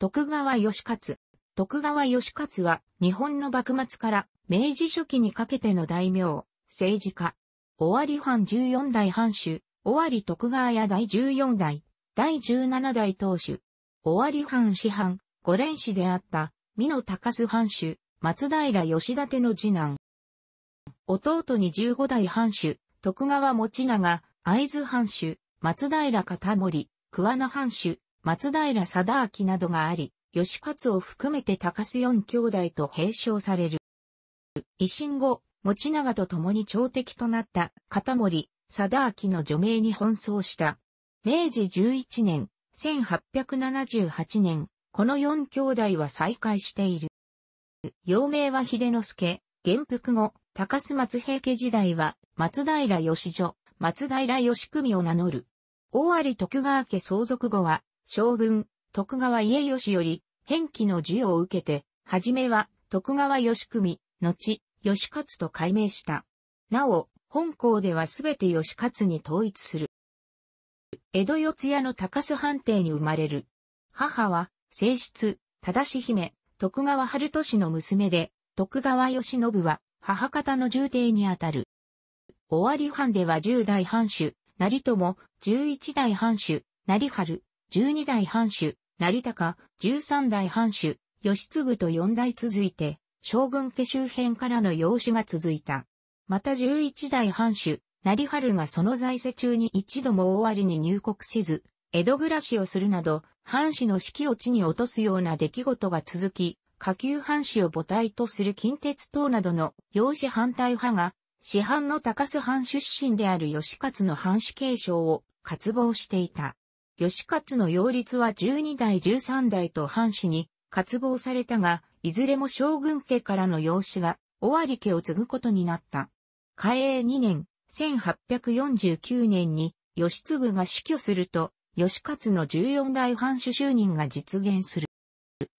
徳川義勝。徳川義勝は日本の幕末から明治初期にかけての大名、政治家。尾張藩14代藩主、尾張徳川屋第14代、第17代当主。尾張藩師範、五連士であった、美濃高須藩主、松平義立の次男。弟に15代藩主、徳川持長、会津藩主、松平片森、桑名藩主、松平貞明などがあり、義勝を含めて高須四兄弟と併称される。維新後、持長と共に朝敵となった片森、貞明の除名に奔走した。明治11年、1878年、この四兄弟は再会している。幼名は秀之助、元服後、高須松平家時代は、松平義女、松平義組を名乗る。大有徳川家相続後は、将軍、徳川家義より、返記の授与を受けて、はじめは、徳川義組、後、義勝と改名した。なお、本校ではすべて義勝に統一する。江戸四谷の高須藩邸に生まれる。母は、正室、正姫、徳川春俊の娘で、徳川義信は、母方の重帝にあたる。尾張藩では十代藩主、成友、十一代藩主、成春、12代藩主、成高、13代藩主、義継と4代続いて、将軍家周辺からの養子が続いた。また11代藩主、成春がその在世中に一度も大りに入国せず、江戸暮らしをするなど、藩主の季を地に落とすような出来事が続き、下級藩主を母体とする近鉄等などの養子反対派が、市販の高須藩出身である義勝の藩主継承を渇望していた。義勝の擁立は12代13代と藩士に渇望されたが、いずれも将軍家からの養子が、尾張家を継ぐことになった。嘉永2年、1849年に、義継が死去すると、義勝の14代藩主就任が実現する。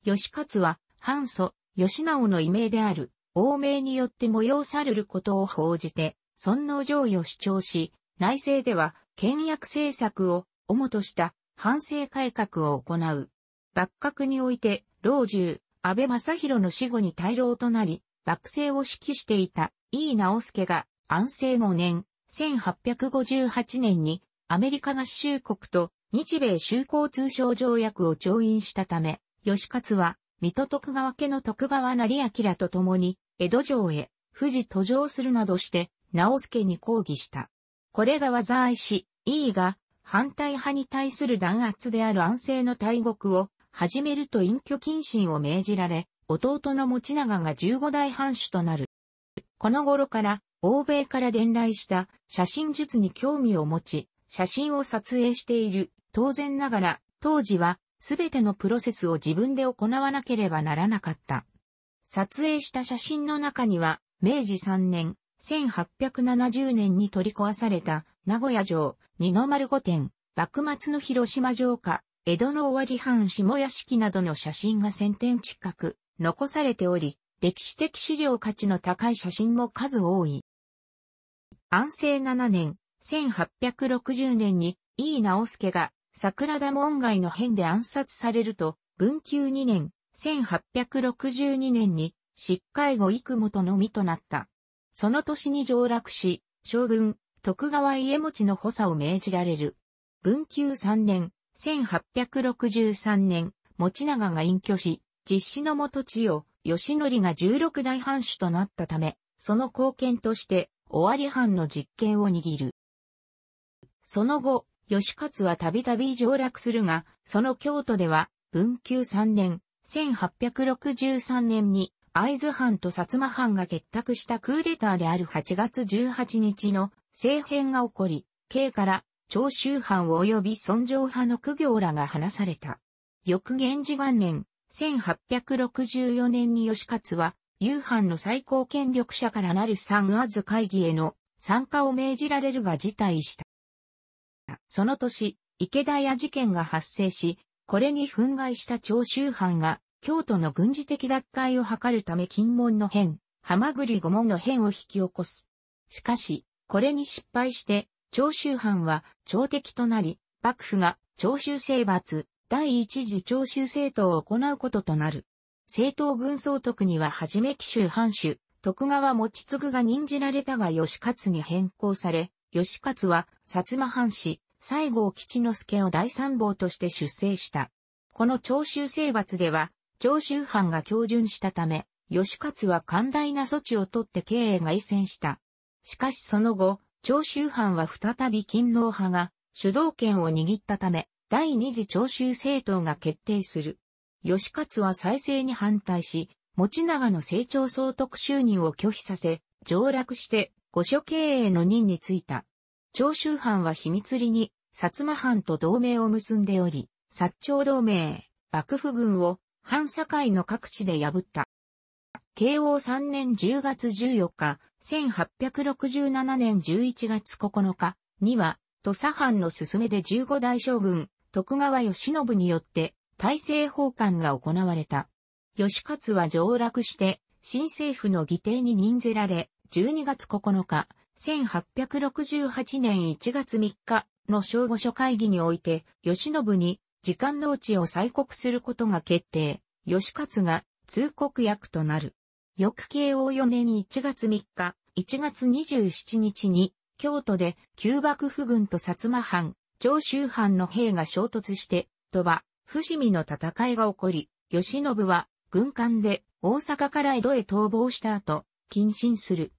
義勝は、藩祖、義直の異名である、王名によって催されることを報じて、尊皇攘夷を主張し、内政では、倹約政策を主とした反省改革を行う。幕閣において、老中、安倍正弘の死後に大老となり、幕政を指揮していた井伊直輔が安政5年、1858年にアメリカ合衆国と日米修好通商条約を調印したため、吉勝は水戸徳川家の徳川成明と共に江戸城へ富士途上するなどして直輔に抗議した。これが災いし、井伊が反対派に対する弾圧である安政の大国を始めると隠居謹慎を命じられ、弟の持長が15代藩主となる。この頃から、欧米から伝来した写真術に興味を持ち、写真を撮影している。当然ながら、当時は、すべてのプロセスを自分で行わなければならなかった。撮影した写真の中には、明治3年、1870年に取り壊された名古屋城、二の丸御殿、幕末の広島城下、江戸の終わり藩下屋敷などの写真が1000点近く残されており、歴史的資料価値の高い写真も数多い。安政7年、1860年に井伊直介が桜田門外の変で暗殺されると、文久2年、1862年に、失患後幾元のみとなった。その年に上洛し、将軍、徳川家持の補佐を命じられる。文久3年、1863年、持長が隠居し、実施の元地を、義則が16代藩主となったため、その貢献として、尾張藩の実権を握る。その後、義勝はたびたび上洛するが、その京都では、文久3年、1863年に会津藩と薩摩藩が結託したクーデターである8月18日の政変が起こり、慶から長州藩及び尊上派の苦行らが話された。翌元治元年、1864年に吉勝は、夕飯の最高権力者からなる三ア津会議への参加を命じられるが辞退した。その年、池田屋事件が発生し、これに憤慨した長州藩が京都の軍事的奪回を図るため金門の変、はまぐり五門の変を引き起こす。しかし、これに失敗して、長州藩は朝敵となり、幕府が長州征伐、第一次長州政党を行うこととなる。政党軍総督にははじめ紀州藩主、徳川持継が任じられたが義勝に変更され、義勝は薩摩藩士、西郷吉之助を第三坊として出征した。この長州征伐では、長州藩が強巡したため、義勝は寛大な措置をとって経営が移転した。しかしその後、長州藩は再び勤労派が主導権を握ったため、第二次長州政党が決定する。義勝は再生に反対し、持長の成長総督就任を拒否させ、上落して御所経営の任に就いた。長州藩は秘密裏に薩摩藩と同盟を結んでおり、薩長同盟、幕府軍を反社会の各地で破った。慶応3年10月14日、1867年11月9日には、土佐藩の勧めで15代将軍、徳川義信によって、大政奉還が行われた。義勝は上落して、新政府の議定に任ぜられ、12月9日、1868年1月3日の正午所会議において、義信に時間のうちを催告することが決定、吉勝が通告役となる。翌慶応4年1月3日、1月27日に、京都で旧幕府軍と薩摩藩、長州藩の兵が衝突して、鳥羽、伏見の戦いが起こり、吉信は軍艦で大阪から江戸へ逃亡した後、謹慎する。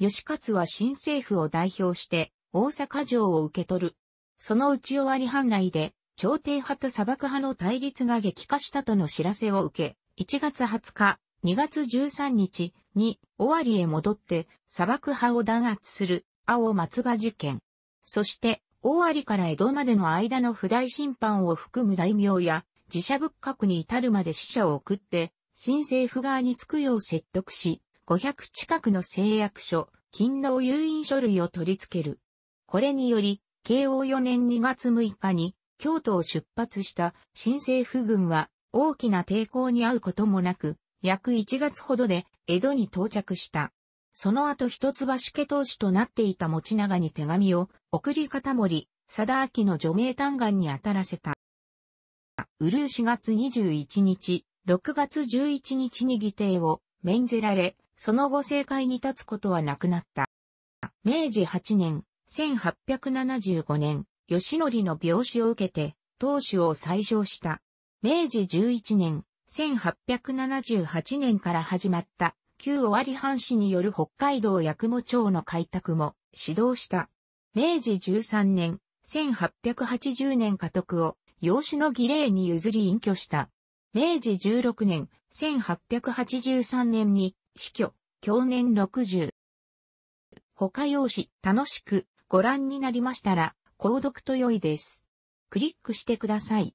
吉勝は新政府を代表して大阪城を受け取る。その内わり藩内で朝廷派と砂漠派の対立が激化したとの知らせを受け、1月20日、2月13日に尾張へ戻って砂漠派を弾圧する青松葉事件。そして尾張から江戸までの間の不大審判を含む大名や自社仏閣に至るまで死者を送って新政府側につくよう説得し、500近くの誓約書、勤労誘引書類を取り付ける。これにより、慶応4年2月6日に京都を出発した新政府軍は大きな抵抗に遭うこともなく、約1月ほどで江戸に到着した。その後一橋家当主となっていた持長に手紙を送り片森、貞明の除名嘆願に当たらせた。うるう4月21日、6月11日に議定を免ぜられ、その後政界に立つことはなくなった。明治8年、1875年、吉則の病死を受けて、当主を再承した。明治11年、1878年から始まった旧尾張藩士による北海道八雲町の開拓も指導した。明治13年、1880年家督を養子の儀礼に譲り隠居した。明治16年、1883年に死去、去年60。他養子、楽しくご覧になりましたら、購読と良いです。クリックしてください。